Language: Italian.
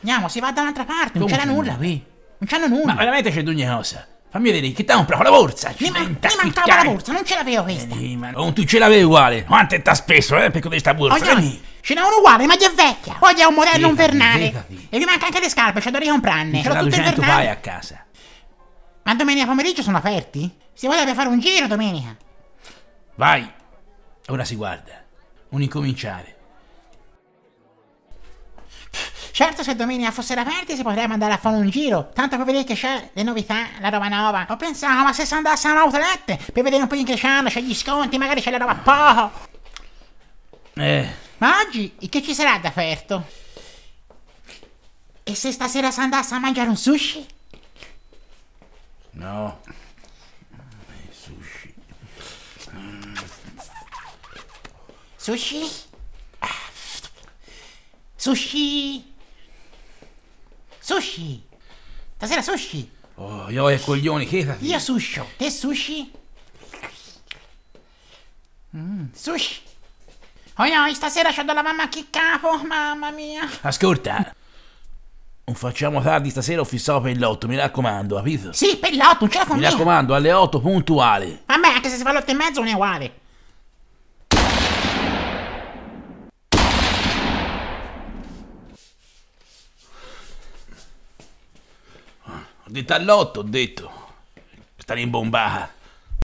Andiamo, si va da un'altra parte, non c'era nulla qui. Non c'hanno nulla. Ma veramente c'è d'ogni cosa. Fammi vedere, che ti ha comprato la borsa? Mi, man- mi mancava la borsa, non ce l'avevo eh, questa. Eh, ma non oh, tu ce l'avevi uguale. Quanto ti ha spesso, eh, per questa borsa? Ogni... Ce n'è uno uguale, ma è vecchia. Poi è un modello invernale. E mi manca anche le scarpe, c'è da ricomprarne. Ce l'ho tutte invernali. vai a casa. Ma domenica pomeriggio sono aperti? Si vorrebbe fare un giro domenica. Vai. Ora si guarda. Un incominciare. Certo se il dominio fossero aperti si potrebbe andare a fare un giro, tanto per vedere che c'è le novità, la roba nuova. Ho pensato, ma se si andasse a un outlet, per vedere un po' in che c'hanno, c'è gli sconti, magari c'è la roba poco. Eh. Ma oggi che ci sarà da ferto? E se stasera si andasse a mangiare un sushi? No. Sushi. Eh, mm. Sushi? Sushi? Ah, Sushi! Stasera sushi! Oh, io e coglioni, che Io suscio, te sushi? Mm, sushi! Oh no, stasera c'ho dalla mamma che capo, mamma mia! Ascolta! Non facciamo tardi stasera, ho fissato per l'otto, mi raccomando, capito? Sì, per l'otto, non ce la fa Mi raccomando, alle 8 puntuale. Vabbè, anche se si fa l'8 e mezzo non è uguale. De tal lotto, ho detto. Stare in bomba.